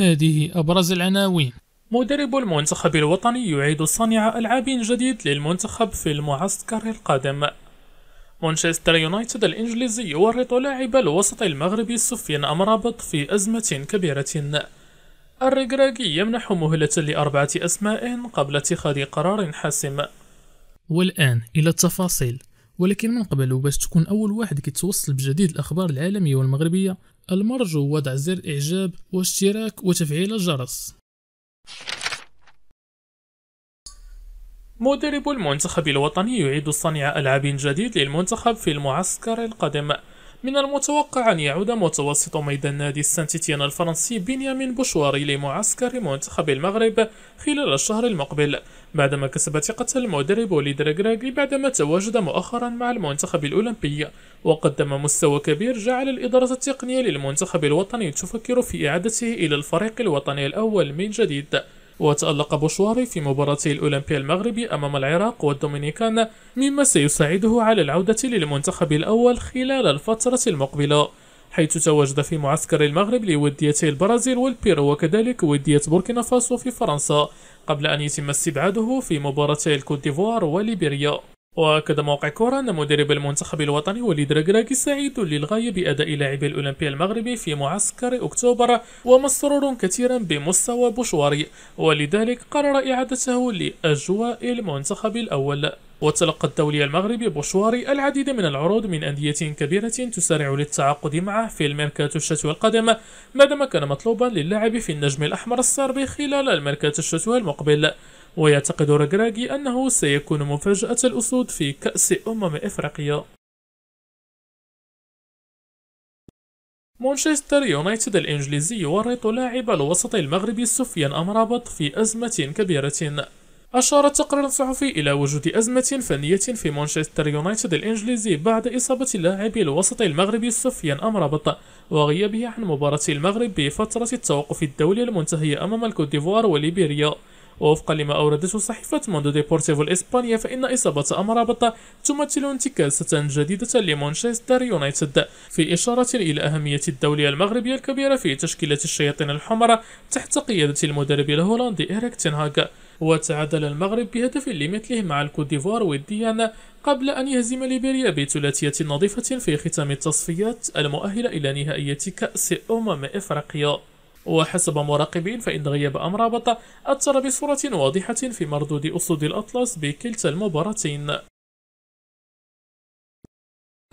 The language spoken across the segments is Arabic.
هذه أبرز العناوين مدرب المنتخب الوطني يعيد صنع ألعاب جديد للمنتخب في المعسكر القادم مانشستر يونايتد الإنجليزي يورط لاعب الوسط المغربي سفيان أمرابط في أزمة كبيرة الركراكي يمنح مهلة لأربعة أسماء قبل اتخاذ قرار حاسم والآن إلى التفاصيل ولكن من قبل وباش تكون أول واحد كيتوصل بجديد الأخبار العالمية والمغربية المرجو وضع زر إعجاب واشتراك وتفعيل الجرس مدرب المنتخب الوطني يعيد صنع ألعاب جديد للمنتخب في المعسكر القادم من المتوقع أن يعود متوسط ميدان نادي السانتيتيان الفرنسي بنيامين بوشواري لمعسكر منتخب المغرب خلال الشهر المقبل بعدما كسب ثقة المدرب وليد بعدما تواجد مؤخرا مع المنتخب الأولمبي وقدم مستوى كبير جعل الإدارة التقنية للمنتخب الوطني تفكر في إعادته إلى الفريق الوطني الأول من جديد وتألق بوشواري في مباراتي الأولمبي المغربي أمام العراق والدومينيكان مما سيساعده على العودة للمنتخب الأول خلال الفترة المقبلة حيث تواجد في معسكر المغرب لوديتي البرازيل والبيرو وكذلك ودية بوركينا فاسو في فرنسا قبل أن يتم استبعاده في مباراتي الكوت ديفوار وليبيريا وأكد موقع كورة أن مدرب المنتخب الوطني وليد ركراكي سعيد للغاية بأداء لاعبي الأولمبي المغربي في معسكر أكتوبر ومسرور كثيرا بمستوى بوشواري ولذلك قرر إعادته لأجواء المنتخب الأول وتلقى الدولي المغربي بوشواري العديد من العروض من أندية كبيرة تسارع للتعاقد معه في الميركاتو الشتوى القادم ما دام كان مطلوبا للعب في النجم الأحمر الصربي خلال الميركاتو الشتوى المقبل ويعتقد رجراجي أنه سيكون مفاجأة الأسود في كأس أمم إفريقيا مانشستر يونايتد الإنجليزي يورط لاعب الوسط المغربي سفيان أمرابط في أزمة كبيرة أشار تقرير صحفي إلى وجود أزمة فنية في مانشستر يونايتد الإنجليزي بعد إصابة لاعب الوسط المغربي سفيان أمرابط وغيابه عن مباراة المغرب بفترة التوقف الدولي المنتهية أمام الكوت ديفوار وليبيريا ووفقا لما أوردته صحيفة موندو ديبورتيفو الإسبانية فإن إصابة أمرابطة تمثل انتكاسة جديدة لمانشستر يونايتد في إشارة إلى أهمية الدوليه المغربية الكبيرة في تشكيلة الشياطين الحمراء تحت قيادة المدرب الهولندي إيريك تنهاغ وتعادل المغرب بهدف لمثله مع الكوت ديفوار وديان قبل أن يهزم ليبيريا بثلاثية نظيفة في ختام التصفيات المؤهلة إلى نهائية كأس أمم إفريقيا وحسب مراقبين فإن غياب أمرابط أثر بصورة واضحة في مردود أسود الأطلس بكلتا المباراتين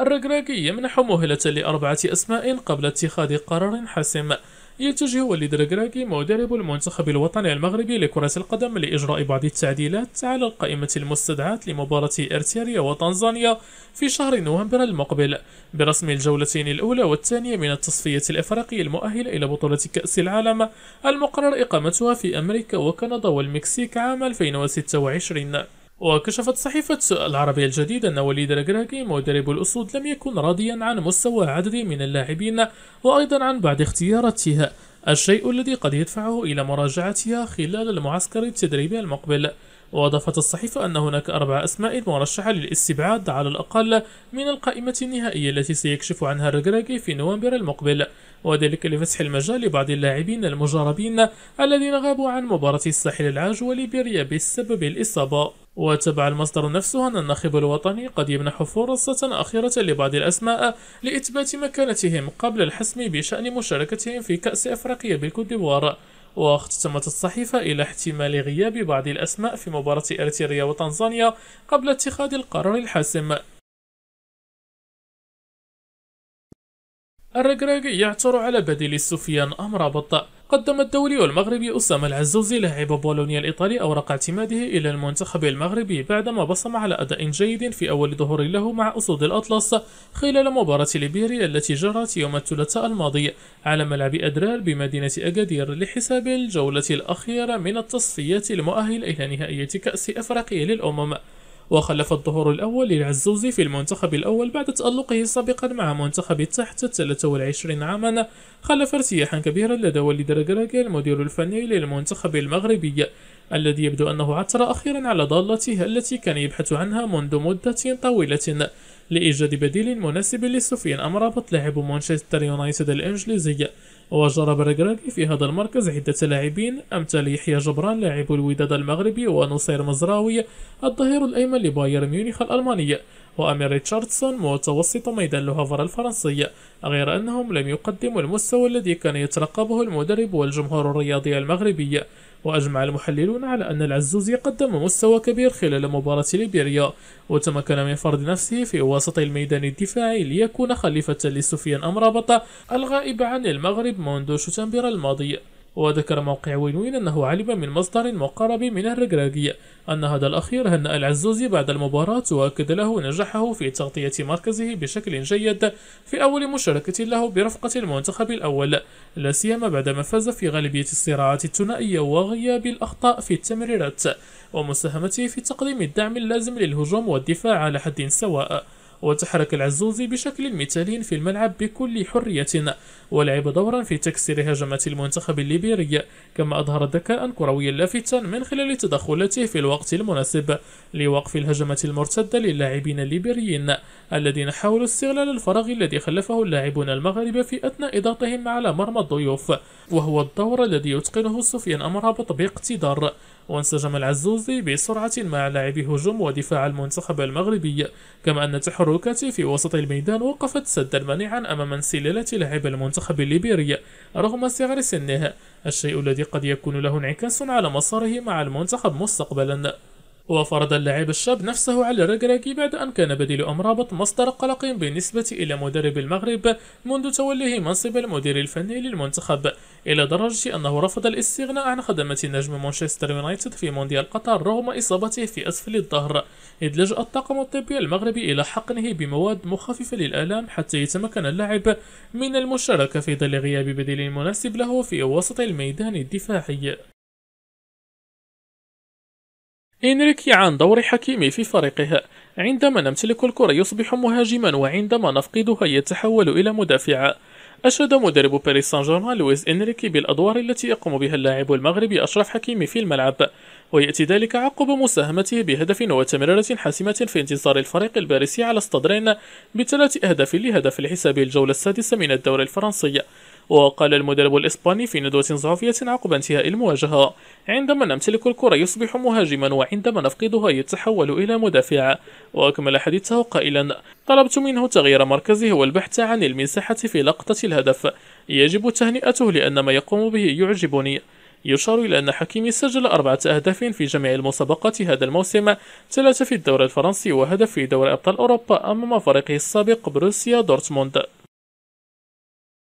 الركراكي يمنح مهلة لأربعة أسماء قبل اتخاذ قرار حاسم يتجه وليد ركراكي مدرب المنتخب الوطني المغربي لكرة القدم لإجراء بعض التعديلات على القائمة المستدعاة لمباراة إرتيريا وتنزانيا في شهر نوفمبر المقبل برسم الجولتين الأولى والثانية من التصفية الإفريقية المؤهلة إلى بطولة كأس العالم المقرر إقامتها في أمريكا وكندا والمكسيك عام 2026 وكشفت صحيفة العربية الجديد أن وليد الأجراكي مدرب الأسود لم يكن راضيا عن مستوى عدد من اللاعبين وأيضا عن بعد اختياراتها الشيء الذي قد يدفعه إلى مراجعتها خلال المعسكر التدريبي المقبل وأضافت الصحيفة أن هناك أربع أسماء مرشحة للاستبعاد على الأقل من القائمة النهائية التي سيكشف عنها الركراكي في نوفمبر المقبل وذلك لفسح المجال لبعض اللاعبين المجربين الذين غابوا عن مباراة الساحل العاج وليبيريا بسبب الإصابة وتبع المصدر نفسه أن الناخب الوطني قد يمنح فرصة أخيرة لبعض الأسماء لإثبات مكانتهم قبل الحسم بشأن مشاركتهم في كأس أفريقيا بالكوت ديفوار واختتمت الصحيفة إلى احتمال غياب بعض الأسماء في مباراة إريتريا وتنزانيا قبل اتخاذ القرار الحاسم الركراك يعثر على بديل السفيان امرابط قدم الدولي والمغربي أسامة العزوزي لاعب بولونيا الإيطالي أوراق اعتماده إلى المنتخب المغربي بعدما بصم على أداء جيد في أول ظهور له مع أسود الأطلس خلال مباراة ليبيريا التي جرت يوم الثلاثاء الماضي على ملعب أدرال بمدينة أكادير لحساب الجولة الأخيرة من التصفيات المؤهل إلى نهائية كأس أفريقيا للأمم وخلف الظهور الأول للعزوزي في المنتخب الأول بعد تألقه سابقا مع منتخب تحت 23 عاما خلف ارتياحا كبيرا لدى وليد رجراجي المدير الفني للمنتخب المغربي الذي يبدو أنه عثر أخيرا على ضالته التي كان يبحث عنها منذ مدة طويلة لإيجاد بديل مناسب لسفيان أمرابط لاعب مانشستر يونايتد الإنجليزي وجرب بركراكي في هذا المركز عدة لاعبين أمثال يحيى جبران لاعب الوداد المغربي ونصير مزراوي الظهير الأيمن لبايرن ميونخ الألمانية وأمير ريتشاردسون متوسط ميدان لوفر الفرنسي غير أنهم لم يقدموا المستوى الذي كان يترقبه المدرب والجمهور الرياضي المغربي وأجمع المحللون على أن العزوزي قدم مستوى كبير خلال مباراة ليبيريا وتمكن من فرض نفسه في وسط الميدان الدفاعي ليكون خليفة لسفيان أمرابط الغائب عن المغرب منذ شتنبر الماضي وذكر موقع وين وين أنه علم من مصدر مقرب من الرجراجي أن هذا الأخير هنأ العزوزي بعد المباراة وأكد له نجاحه في تغطية مركزه بشكل جيد في أول مشاركة له برفقة المنتخب الأول لا سيما بعدما فاز في غالبية الصراعات الثنائية وغياب الأخطاء في التمريرات ومساهمته في تقديم الدعم اللازم للهجوم والدفاع على حد سواء وتحرك العزوزي بشكل مثالي في الملعب بكل حرية ولعب دورا في تكسير هجمات المنتخب الليبيري كما أظهر ذكاء كرويا لافتا من خلال تدخلاته في الوقت المناسب لوقف الهجمة المرتدة للاعبين الليبيريين الذين حاولوا استغلال الفراغ الذي خلفه اللاعبون المغاربة في أثناء ضغطهم على مرمى الضيوف وهو الدور الذي يتقنه سفيان أمرابط باقتدار وانسجم العزوزي بسرعة مع لاعبي هجوم ودفاع المنتخب المغربي كما أن تحركاته في وسط الميدان وقفت سدا منيعا أمام سلالة لاعب المنتخب الليبيري رغم صغر سنه الشيء الذي قد يكون له انعكاس على مساره مع المنتخب مستقبلا وفرض اللاعب الشاب نفسه على الركراكي بعد أن كان بديل أمرابط مصدر قلق بالنسبة إلى مدرب المغرب منذ توليه منصب المدير الفني للمنتخب إلى درجة أنه رفض الاستغناء عن خدمة نجم مانشستر يونايتد في مونديال قطر رغم إصابته في أسفل الظهر إذ لجأ الطاقم الطبي المغربي إلى حقنه بمواد مخففة للآلام حتى يتمكن اللاعب من المشاركة في ظل غياب بديل مناسب له في وسط الميدان الدفاعي إنريكي عن دور حكيمي في فريقه عندما نمتلك الكرة يصبح مهاجما وعندما نفقدها يتحول إلى مدافع أشاد مدرب باريس سان جيرمان لويس إنريكي بالأدوار التي يقوم بها اللاعب المغربي أشرف حكيمي في الملعب ويأتي ذلك عقب مساهمته بهدف وتمريرة حاسمة في انتصار الفريق الباريسي على استاد بثلاث أهداف لهدف الحساب الجولة السادسة من الدوري الفرنسي وقال المدرب الإسباني في ندوة صحفية عقب انتهاء المواجهة عندما نمتلك الكرة يصبح مهاجما وعندما نفقدها يتحول إلى مدافع وأكمل حديثه قائلا طلبت منه تغيير مركزه والبحث عن المساحة في لقطة الهدف يجب تهنئته لأن ما يقوم به يعجبني يشار إلى أن حكيمي سجل أربعة أهداف في جميع المسابقات هذا الموسم ثلاثة في الدوري الفرنسي وهدف في دوري أبطال أوروبا أمام فريقه السابق بروسيا دورتموند